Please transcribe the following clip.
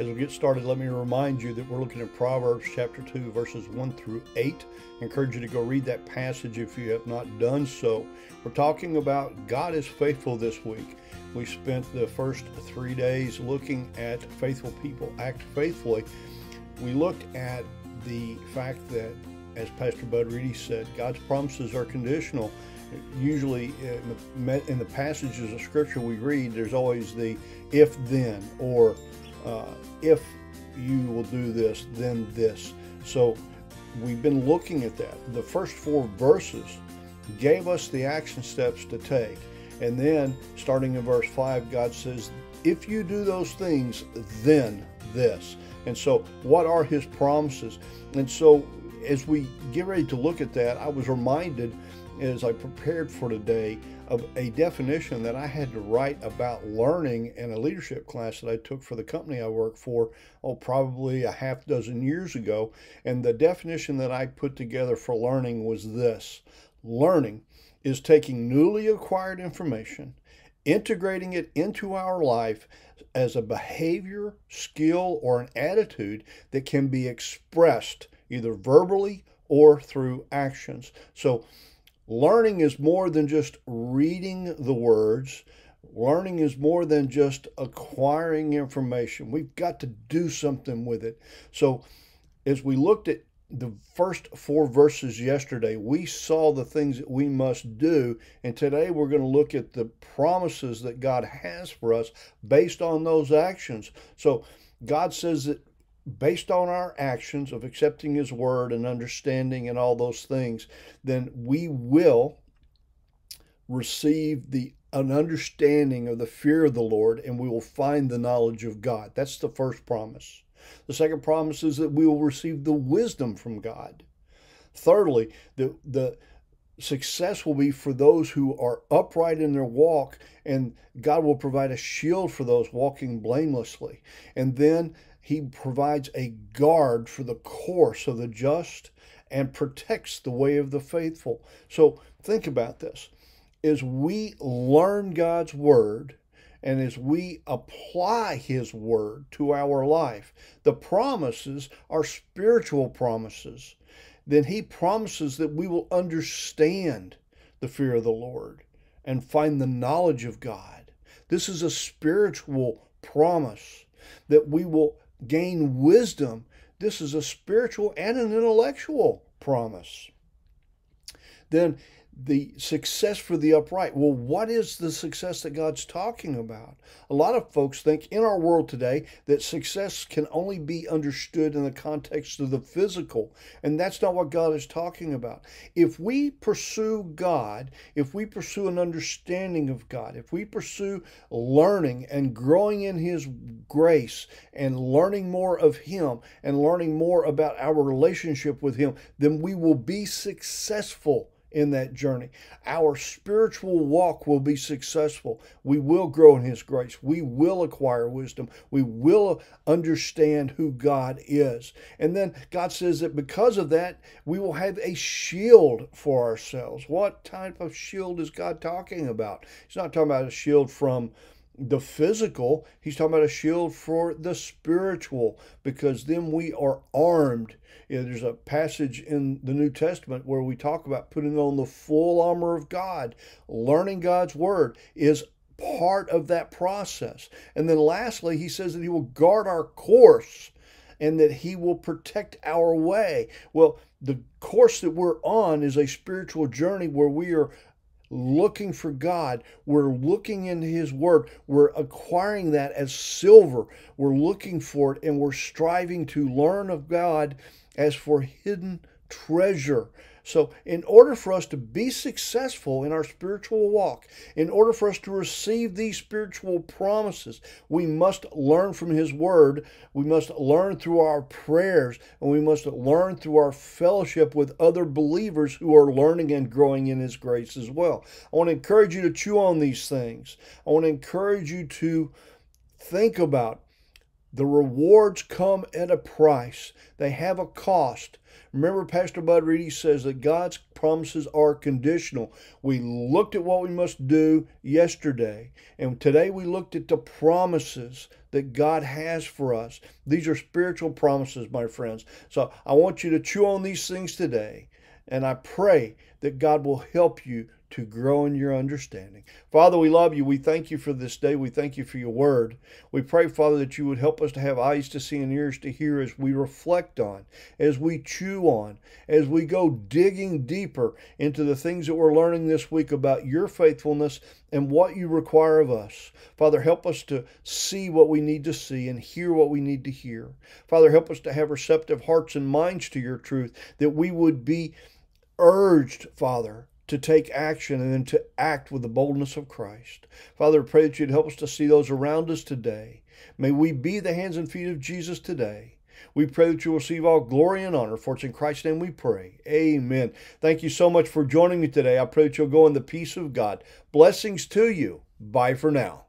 As we get started, let me remind you that we're looking at Proverbs chapter 2, verses 1 through 8. I encourage you to go read that passage if you have not done so. We're talking about God is faithful this week. We spent the first three days looking at faithful people act faithfully. We looked at the fact that, as Pastor Bud Reedy said, God's promises are conditional usually in the, passages of scripture we read, there's always the if then or uh, if you will do this, then this. So we've been looking at that. The first four verses gave us the action steps to take. And then, starting in verse 5, God says, If you do those things, then this. And so, what are his promises? And so, as we get ready to look at that, I was reminded as I prepared for today of a definition that I had to write about learning in a leadership class that I took for the company I work for, oh, probably a half dozen years ago. And the definition that I put together for learning was this learning is taking newly acquired information, integrating it into our life as a behavior, skill, or an attitude that can be expressed either verbally or through actions. So, Learning is more than just reading the words. Learning is more than just acquiring information. We've got to do something with it. So, as we looked at the first four verses yesterday, we saw the things that we must do. And today we're going to look at the promises that God has for us based on those actions. So, God says that based on our actions of accepting His Word and understanding and all those things, then we will receive the an understanding of the fear of the Lord and we will find the knowledge of God. That's the first promise. The second promise is that we will receive the wisdom from God. Thirdly, the the success will be for those who are upright in their walk and God will provide a shield for those walking blamelessly. And then he provides a guard for the course of the just and protects the way of the faithful. So think about this. As we learn God's word and as we apply his word to our life, the promises are spiritual promises. Then he promises that we will understand the fear of the Lord and find the knowledge of God. This is a spiritual promise that we will gain wisdom. This is a spiritual and an intellectual promise. Then the success for the upright. Well, what is the success that God's talking about? A lot of folks think in our world today that success can only be understood in the context of the physical, and that's not what God is talking about. If we pursue God, if we pursue an understanding of God, if we pursue learning and growing in His grace and learning more of Him and learning more about our relationship with Him, then we will be successful in that journey. Our spiritual walk will be successful. We will grow in His grace. We will acquire wisdom. We will understand who God is. And then God says that because of that, we will have a shield for ourselves. What type of shield is God talking about? He's not talking about a shield from the physical, he's talking about a shield for the spiritual, because then we are armed. You know, there's a passage in the New Testament where we talk about putting on the full armor of God. Learning God's word is part of that process. And then lastly, he says that he will guard our course and that he will protect our way. Well, the course that we're on is a spiritual journey where we are looking for God. We're looking into His Word. We're acquiring that as silver. We're looking for it and we're striving to learn of God as for hidden treasure. So, in order for us to be successful in our spiritual walk, in order for us to receive these spiritual promises, we must learn from His Word. We must learn through our prayers, and we must learn through our fellowship with other believers who are learning and growing in His grace as well. I want to encourage you to chew on these things. I want to encourage you to think about the rewards come at a price. They have a cost. Remember, Pastor Bud Reedy says that God's promises are conditional. We looked at what we must do yesterday, and today we looked at the promises that God has for us. These are spiritual promises, my friends. So I want you to chew on these things today, and I pray that God will help you to grow in your understanding. Father, we love you. We thank you for this day. We thank you for your word. We pray, Father, that you would help us to have eyes to see and ears to hear as we reflect on, as we chew on, as we go digging deeper into the things that we're learning this week about your faithfulness and what you require of us. Father, help us to see what we need to see and hear what we need to hear. Father, help us to have receptive hearts and minds to your truth, that we would be urged, Father, to take action and then to act with the boldness of Christ. Father, I pray that you'd help us to see those around us today. May we be the hands and feet of Jesus today. We pray that you will receive all glory and honor. For it's in Christ's name we pray. Amen. Thank you so much for joining me today. I pray that you'll go in the peace of God. Blessings to you. Bye for now.